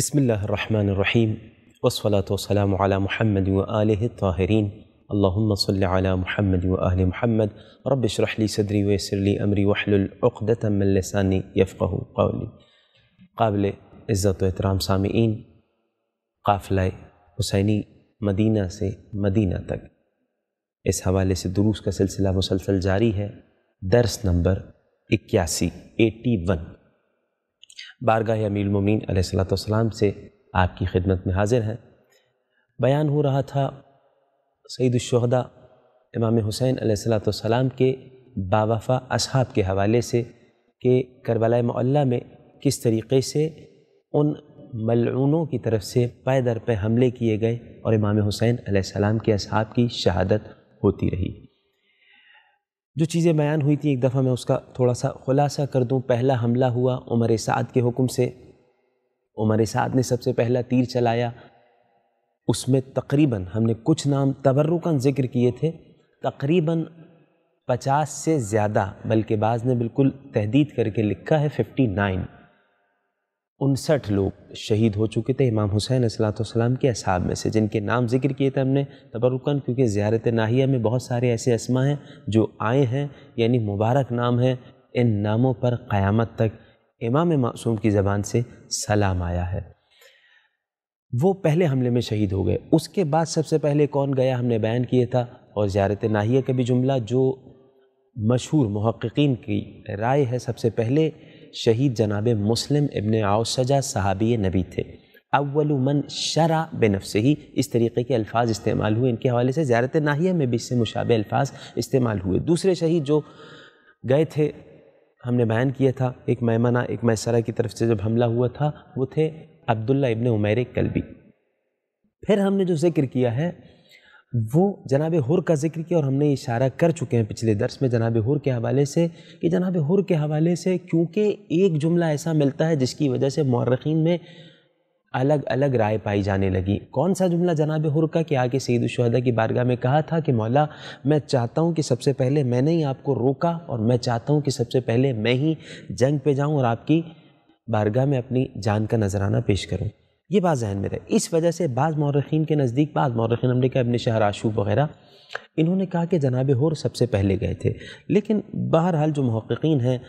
बसमीम वसलाम महमद वालताहरीन अल्लाम अला महमद वाल महमद रबशरली सदरी वसरली अमरी वहलुलदतमलसानी यफ़ू कौली काबिल इज़्ज़त एहतराम सामीन काफ़िला हुसैनी मदीना से मदीना तक इस हवाले से दुरूस का सिलसिला मुसलसल जारी है दर्स नंबर इक्यासी एटी वन बारगाह मुमीन अलैहिस्सलाम से आपकी खिदमत में हाजिर हैं बयान हो रहा था सईदुलशहदा इमाम हुसैन अलैहिस्सलाम के बावफ़ा अहाब के हवाले से कि करबला मोल्ला में किस तरीके से उन मलूनों की तरफ से पैदर पे हमले किए गए और इमाम हुसैन अलैहिस्सलाम के अहाब की शहादत होती रही जो चीज़ें बयान हुई थी एक दफ़ा मैं उसका थोड़ा सा खुलासा कर दूँ पहला हमला हुआ उमर साद के हुक्म से उमर साद ने सबसे पहला तीर चलाया उसमें तकरीबन हमने कुछ नाम तबरुकन जिक्र किए थे तकरीबन पचास से ज़्यादा बल्कि बाज़ ने बिल्कुल तहदीद करके लिखा है फिफ्टी नाइन उनसठ लोग शहीद हो चुके थे इमाम हुसैन असलातम के असाब में से जिनके नाम जिक्र किए थे हमने तबरुकन क्योंकि ज़्यारत नाहिया में बहुत सारे ऐसे असमा हैं जो आए हैं यानी मुबारक नाम हैं इन नामों पर क़यामत तक इमाम मासूम की ज़बान से सलाम आया है वो पहले हमले में शहीद हो गए उसके बाद सबसे पहले कौन गया हमने बयान किया था और ज़्यारत नाहिया का भी जुमला जो मशहूर महक्कीन की राय है सबसे पहले शहीद जनाब मुस्लिम इबन सजा सहाबी नबी थे अव्वल मन शरा बेनफ से ही इस तरीके के अल्फाज इस्तेमाल हुए इनके हवाले से ज्यारत नाहिया में भी इससे मुशाबे अल्फाज इस्तेमाल हुए दूसरे शहीद जो गए थे हमने बयान किया था एक मैमना एक मैसरा की तरफ से जब हमला हुआ था वो थे अब्दुल्ला इबन उमेर कलबी फिर हमने जो जिक्र किया है वो जनाब हुर का जिक्र किया और हमने इशारा कर चुके हैं पिछले दर्स में जनाब हुर के हवाले से कि जनाब हुर के हवाले से क्योंकि एक जुमला ऐसा मिलता है जिसकी वजह से मौरखीन में अलग अलग राय पाई जाने लगी कौन सा जुमला जनाब हुर का कि आगे सईद शहदा की बारगाह में कहा था कि मौला मैं चाहता हूँ कि सबसे पहले मैंने ही आपको रोका और मैं चाहता हूँ कि सबसे पहले मैं ही जंग पे जाऊँ और आपकी बारगाह में अपनी जान का नजराना पेश करूँ ये बात जहन में रहे इस वजह से बाज़ मौरखीन के नज़दीक बाज़ मौरखीन अमरीका इबन शहर आशूब वगैरह इन्होंने कहा कि जनाब होर सबसे पहले गए थे लेकिन बहरहाल जो महक्कीन हैं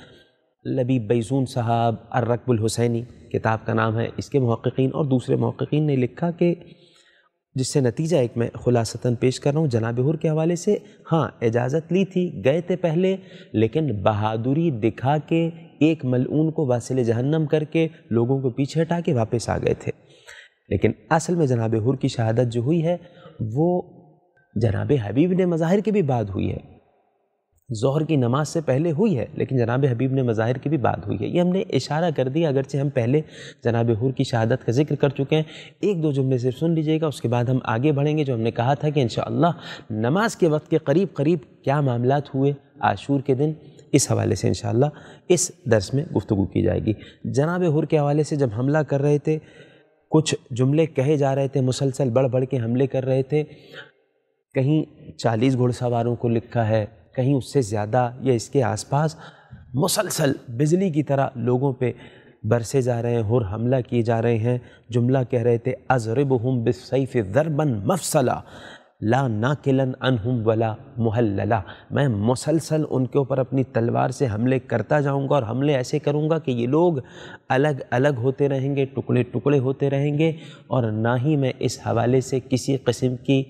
लबीब बैजून साहब अर्रकबुल हुसैनी किताब का नाम है इसके महक्कीन और दूसरे महक्कीन ने लिखा कि जिससे नतीजा एक मैं खुलासता पेश कर रहा हूँ जनाब हुर के हवाले से हाँ इजाज़त ली थी गए थे पहले लेकिन बहादुरी दिखा के एक मलून को वासिल जहन्नम करके लोगों को पीछे हटा के वापस आ गए थे लेकिन असल में जनाब हुर की शहादत जो हुई है वो जनाब हबीब ने मज़ाहिर के भी बाद हुई है जहर की नमाज से पहले हुई है लेकिन जनाब हबीब ने मज़ाहिर की भी बात हुई है ये हमने इशारा कर दिया अगरचे हम पहले जनाब हुर की शहादत का जिक्र कर चुके हैं एक दो जुमले से सुन लीजिएगा उसके बाद हम आगे बढ़ेंगे जो हमने कहा था कि इन नमाज के वक्त के करीब करीब क्या मामला हुए आशूर के दिन इस हवाले से इन इस दर्स में गुफ्तु की जाएगी जनाब हुर के हवाले से जब हमला कर रहे थे कुछ जुमले कहे जा रहे थे मुसलसल बढ़ बढ़ के हमले कर रहे थे कहीं चालीस घुड़सवारों को लिखा है कहीं उससे ज़्यादा या इसके आसपास मुसलसल बिजली की तरह लोगों पे बरसे जा रहे हैं हुर हमला किए जा रहे हैं जुमला कह रहे थे अजरब हम बिसैफ़ दरबन मफसला ला ना किलन हम वला मुहल्ला मैं मुसलसल उनके ऊपर अपनी तलवार से हमले करता जाऊंगा और हमले ऐसे करूंगा कि ये लोग अलग अलग होते रहेंगे टुकड़े टुकड़े होते रहेंगे और ना ही मैं इस हवाले से किसी कस्म की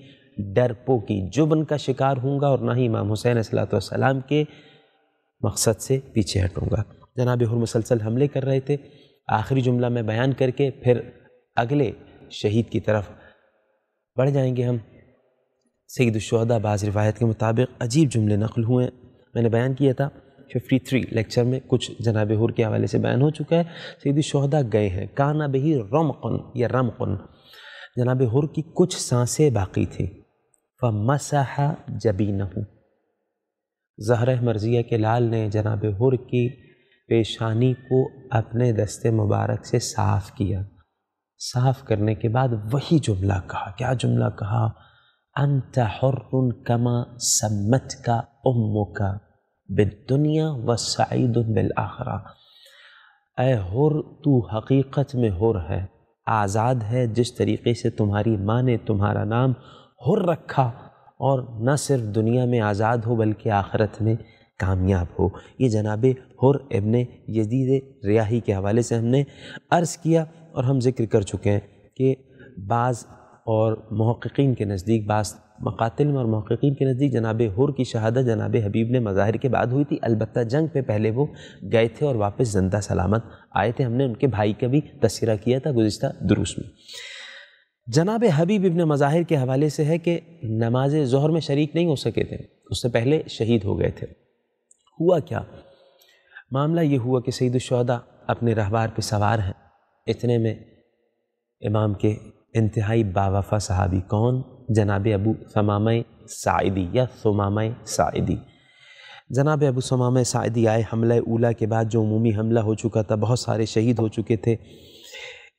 डरपो की जुबन का शिकार हूँगा और ना ही इमाम हुसैन सलाम के मकसद से पीछे हटूँगा जनाब हर मुसलसल हमले कर रहे थे आखिरी जुमला मैं बयान करके फिर अगले शहीद की तरफ बढ़ जाएंगे हम शहदा बाज़ रिवायत के मुताबिक अजीब जुमले नकल हुए हैं मैंने बयान किया था फिफ्टी थ्री लेक्चर में कुछ जनाब हूर के हवाले से बयान हो चुका है शहदा गए हैं काना बही रमकन या रमकन जनाब हूर की कुछ सांसें बाकी थी व मसहा जबी हूँ जहर मर्जिया के लाल ने जनाब हुर की पेशानी को अपने दस्ते मुबारक से साफ़ किया साफ़ करने के बाद वही जुमला कहा क्या जुमला कहा अंत हर कमा सम्मत का उम्मु का बिदुनिया व सईद बिलआखरा ए हुर तू हकीकत में हुर है आज़ाद है जिस तरीके से तुम्हारी माँ ने तुम्हारा नाम हुर रखा और न सिर्फ दुनिया में आज़ाद हो बल्कि आखरत में कामयाब हो ये जनाब हुर इबन यजीद रियाही के हवाले से हमने अर्ज़ किया और हम जिक्र कर चुके हैं कि बाज़ और महक्कीन के नज़दीक बास मकातिल में और महक़िन के नज़दीक जनाब हुर की शहादत जनाब हबीब ने मज़ाहिर के बाद हुई थी अलबत् जंग पे पहले वो गए थे और वापस जिंदा सलामत आए थे हमने उनके भाई का भी तस्करा किया था गुज्त दुरुस्त में जनाब हबीब इबन मज़ाहिर के हवाले से है कि नमाज जहर में शरीक नहीं हो सके थे उससे पहले शहीद हो गए थे हुआ क्या मामला ये हुआ कि सईदुलशहदा अपने रहबार पर सवार हैं इतने में इमाम के इंतहाई बावफा सहाबी कौन जनाब अबू समाम साइदी या समाम साइदी जनाब अबू समाम साइदी आए हमला ऊला के बाद जो अमूमी हमला हो चुका था बहुत सारे शहीद हो चुके थे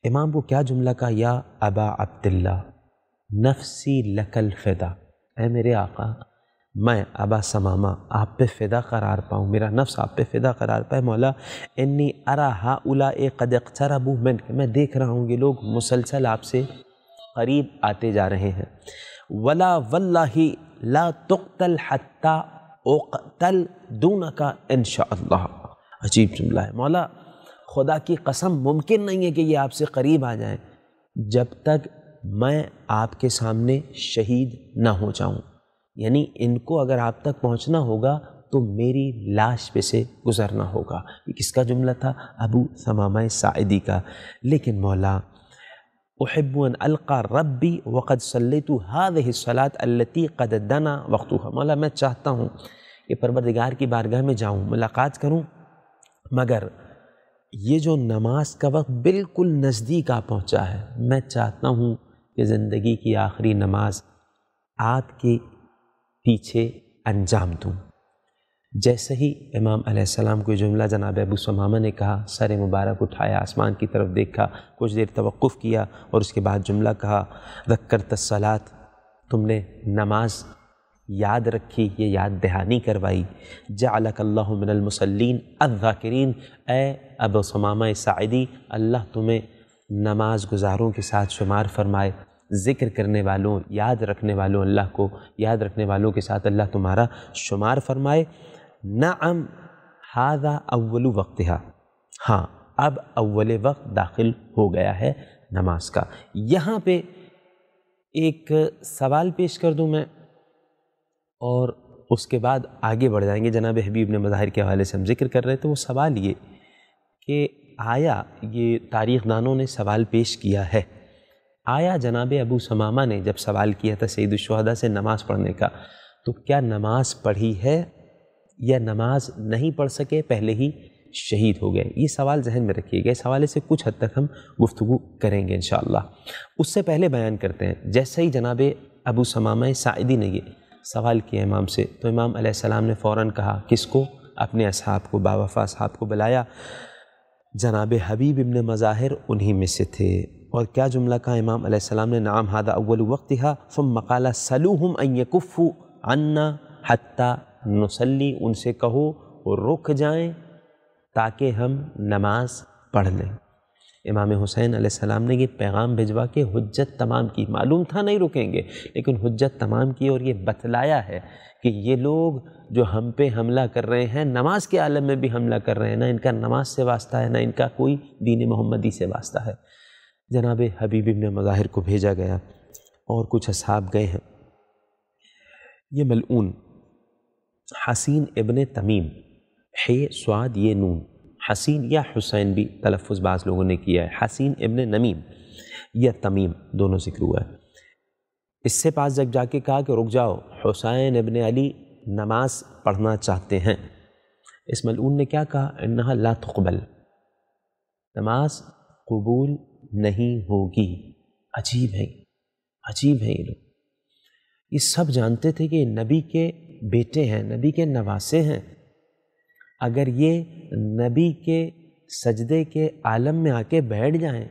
इमाम को क्या जुमला कहा या अबा अब्दुल्ला नफसी लकल फ़िदा ए मेरे आका मैं अबा समामा आप पे फ़िदा करार पाऊँ मेरा नफ्स आप पे फ़िदा करार पाए मौला इन्नी अरा हा उला ए कद अक्सर अबू मैं मैं देख रहा हूँ ये लोग मुसलसल आपसे करीब आते जा रहे हैं वला वल्ला ही ला तुख्तल हत्ता ओकतल दून का इन अजीब जुमला है मौला खुदा की कसम मुमकिन नहीं है कि ये आपसे करीब आ जाए जब तक मैं आपके सामने शहीद ना हो जाऊँ यानी इनको अगर आप तक पहुंचना होगा तो मेरी लाश पे से गुज़रना होगा ये किसका जुमला था अबू समामा सादी का लेकिन मौला उहबन अलका रबी वक़द सल्लतु अल्ली अल्लती कदना वक्त मौला मैं चाहता हूँ कि परवरदिगार की बारगाह में जाऊँ मुलाकात करूँ मगर ये जो नमाज का वक्त बिल्कुल नज़दीक आ पहुँचा है मैं चाहता हूँ कि ज़िंदगी की आखिरी नमाज आपकी पीछे अंजाम दूँ जैसे ही इमाम सलाम को जुमला जनाब अबू समामा ने कहा सर मुबारक उठाया आसमान की तरफ देखा कुछ देर तवक़ किया और उसके बाद जुमला कहा रख कर तसलात तुमने नमाज याद रखी ये याद दहानी करवाई जाकल्लामसलिन अज़ाकरीन ए अब समामा सादी अल्लाह तुम्हें नमाज गुजारों के साथ शुमार फरमाए ज़िक्र करने वालों याद रखने वालों अल्लाह को याद रखने वालों के साथ अल्लाह तुम्हारा शुमार फरमाए नाम हादा अव्वल वक्त हाँ अब अव्वल वक्त दाखिल हो गया है नमाज का यहाँ पे एक सवाल पेश कर दूँ मैं और उसके बाद आगे बढ़ जाएंगे जनाब हबीब ने मज़ाहिर के हवाले से हम जिक्र कर रहे थे तो वो सवाल ये कि आया ये तारीख़ दानों ने सवाल पेश किया है आया जनाब अबू समामा ने जब सवाल किया था शहदा से नमाज़ पढ़ने का तो क्या नमाज पढ़ी है या नमाज नहीं पढ़ सके पहले ही शहीद हो गए ये सवाल जहन में रखिएगा इस हवाले से कुछ हद तक हम गुफ्तु करेंगे इन उससे पहले बयान करते हैं जैसे ही जनाब अबू समामा साइदी ने ये सवाल किया इमाम से तो इमाम सलाम ने फ़ौर कहा किसको अपने अहाब को बावफा साहब को बुलाया जनाब हबीब इबन मज़ाहिर उन्हीं में से थे और क्या जुमला कहा इमाम अलैहिस्सलाम ने नाम हादा अव्वल वक्त हा फम मकाला सलूहम अयकुफ़ु अन्ना हत्ता नसली उनसे कहो रुक जाएं ताकि हम नमाज पढ़ लें इमाम हुसैन आसमाम ने ये पैगाम भिजवा के हजत तमाम की मालूम था नहीं रुकेंगे लेकिन हजत तमाम की और ये बतलाया है कि ये लोग जो हम पे हमला कर रहे हैं नमाज के आलम में भी हमला कर रहे हैं ना इनका नमाज से वास्ता है ना इनका कोई दीन मोहम्मदी से वास्ता है जनाब हबीब इबन मज़ाहिर को भेजा गया और कुछ असहाब गए हैं ये मलून हसीन इबन तमीम हे स्वाद ये नून हसीन या हुसैन भी तलफ़ बाज़ लोगों ने किया है हसीन इबन नमीम या तमीम दोनों जिक्र हुआ है इससे पास जब जाके कहा कि रुक जाओ हुसैन इबन अली नमाज पढ़ना चाहते हैं इस मलून ने क्या कहा इन्ना ला तकबल नमाज कबूल नहीं होगी अजीब है अजीब है ये लोग ये सब जानते थे कि नबी के बेटे हैं नबी के नवासे हैं अगर ये नबी के सजदे के आलम में आके बैठ जाएं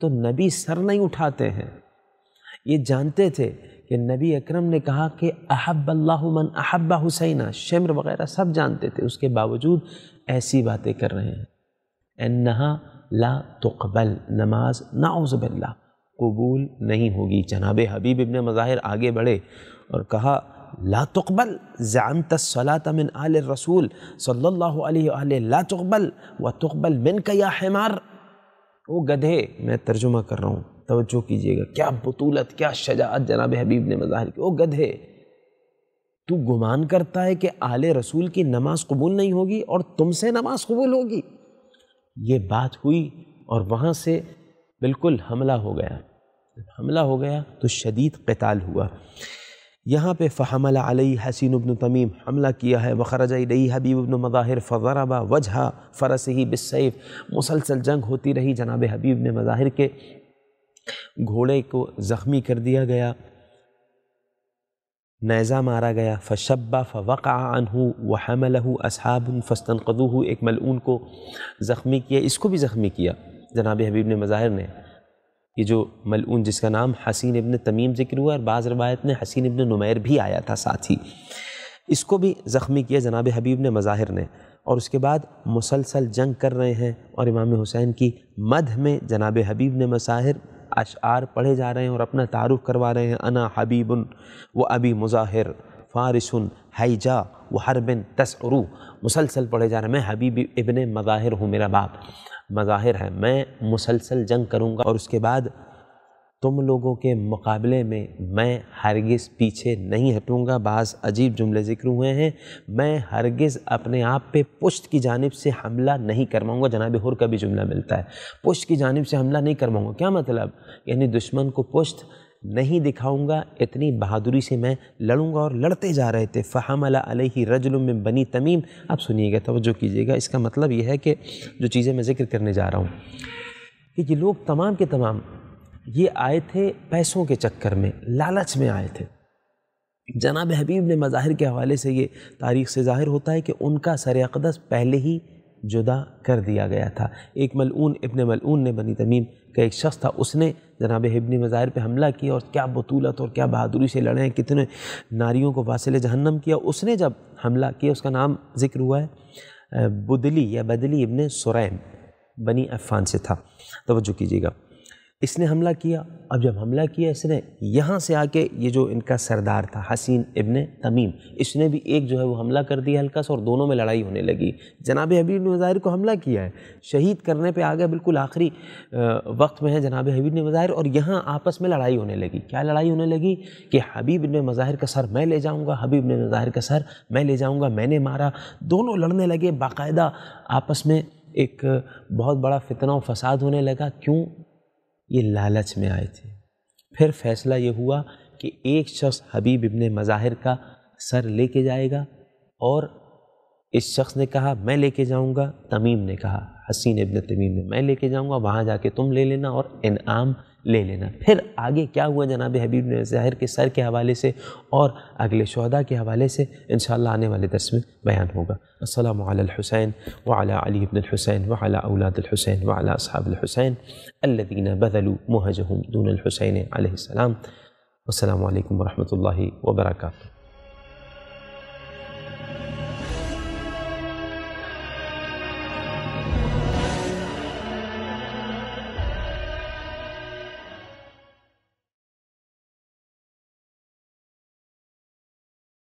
तो नबी सर नहीं उठाते हैं ये जानते थे कि नबी अकरम ने कहा कि अहब अल्लाह मन अहब्बा हुसैना शम्र वगैरह सब जानते थे उसके बावजूद ऐसी बातें कर रहे हैं नहा ला तुकबल नमाज नाउज़बिल्ला कबूल नहीं होगी जनाब हबीब इबन मज़ाहिर आगे बढ़े और कहा ला तुकबल जान तसलात आल रसूल सल्ला ला तुकबल व तुकबल मिन का या हमार गधे मैं तर्जुमा कर रहा हूँ तोज्जो कीजिएगा क्या बतूलत क्या शजात जनाब हबीब ने मज़ाहिर की वो गधे तू गुमान करता है कि आल रसूल की नमाज कबूल नहीं होगी और तुमसे नमाज कबूल होगी ये बात हुई और वहाँ से बिल्कुल हमला हो गया हमला हो गया तो शदीद कताल हुआ यहाँ पे फ़हमल अलई हसीन उबन तमीम हमला किया है वखरज रही हबीब उबन मज़ाहिर फ़रबा वजह फ़रस ही बिसैफ़ मुसलसल जंग होती रही जनाब हबीब ने मज़ाहिर के घोड़े को ज़ख्मी कर दिया गया नैज़ा मारा गया फ़शब्बा फ़वक़ अनहू व हमलहू असहाब फ़स्तनकदूह एक मलून को ज़ख्मी किया इसको भी ज़ख्मी किया जनाब हबीब ने मज़ाहिर ने ये जो मलून जिसका नाम हसीन इबन तमीम ज़िक्र हुआ और बाज़ रवायत में हसीन इबन नुमैर भी आया था साथ ही इसको भी ज़ख्मी किया जनाब हबीब ने मज़ाहिर ने और उसके बाद मुसलसल जंग कर रहे हैं और इमाम हुसैन की मध में जनाब हबीब ने मसाहिर अशार पढ़े जा रहे हैं और अपना तारुफ़ करवा रहे हैं अना हबीबन व अबी मुज़ाहिर फ़ारिसन हैजा व हरबिन तसरू मुसलसल पढ़े जा रहे हैं मैं हबीब इबन मज़ाहिर हूँ मेरा बाप मज़ाहिर है मैं मुसलसल जंग करूँगा और उसके बाद तुम लोगों के मुकाबले में मैं हरगिज़ पीछे नहीं हटूँगा बाज़ अजीब जुमले ज़िक्र हुए हैं मैं हरगिज़ अपने आप पे पुश्त की जानब से हमला नहीं करवाऊंगा जनाब हुर का भी जुमला मिलता है पुश्त की जानब से हमला नहीं करवाऊँगा क्या मतलब यानी दुश्मन को पुश्त नहीं दिखाऊंगा इतनी बहादुरी से मैं लड़ूंगा और लड़ते जा रहे थे फ़हम अलही रजल में बनी तमीम आप सुनिएगा तोज्जो कीजिएगा इसका मतलब यह है कि जो चीज़ें मैं जिक्र करने जा रहा हूँ कि ये लोग तमाम के तमाम ये आए थे पैसों के चक्कर में लालच में आए थे जनाब हबीब ने मज़ाहिर के हवाले से ये तारीख से ज़ाहिर होता है कि उनका सर अकदस पहले ही जुदा कर दिया गया था एक मलून इबन मलून ने बनी तमीम का एक शख्स था उसने जनाब इब्न मज़ाहिर पे हमला किया और क्या बतूलत और क्या बहादुरी से लड़े हैं कितने नारियों को वासिल जहन्नम किया उसने जब हमला किया उसका नाम जिक्र हुआ है बुदली या बदली इबन सुरैम बनी अफ़ान से था तोज्जो कीजिएगा इसने हमला किया अब जब हमला किया इसने यहाँ से आके ये जो इनका सरदार था हसीन इबन तमीम इसने भी एक जो है वो हमला कर दिया हल्का सा और दोनों में लड़ाई होने लगी जनाब हबीब ने मज़ाहिर को हमला किया है शहीद करने पे आ गया बिल्कुल आखिरी वक्त में है जनाब हबीब ने मज़ाहिर और यहाँ आपस में लड़ाई होने लगी क्या लड़ाई होने लगी कि हबीब ने मज़ाहिर का सर मैं ले जाऊँगा हबीब ने मज़ाहिर का सर मैं ले जाऊँगा मैंने मारा दोनों लड़ने लगे बाकायदा आपस में एक बहुत बड़ा फितना फसाद होने लगा क्यों ये लालच में आए थे फिर फैसला ये हुआ कि एक शख्स हबीब इबन मज़ाहिर का सर लेके जाएगा और इस शख्स ने कहा मैं लेके जाऊंगा तमीम ने कहा हसीन इबन तमीम ने मैं लेके जाऊंगा वहाँ जाके तुम ले लेना और इनाम ले लेना फिर आगे क्या हुआ जनाब हबीब ज़ाहिर के सर के हवाले से और अगले शहदा के हवाले से इन आने वाले दस में बयान होगा असलम हुसैन वाला अली इबन हुसैन वाला औलादुलहुसैन वाला अल्लदीन बदलू महजहम दून आलम आसमाम वरहमल वर्का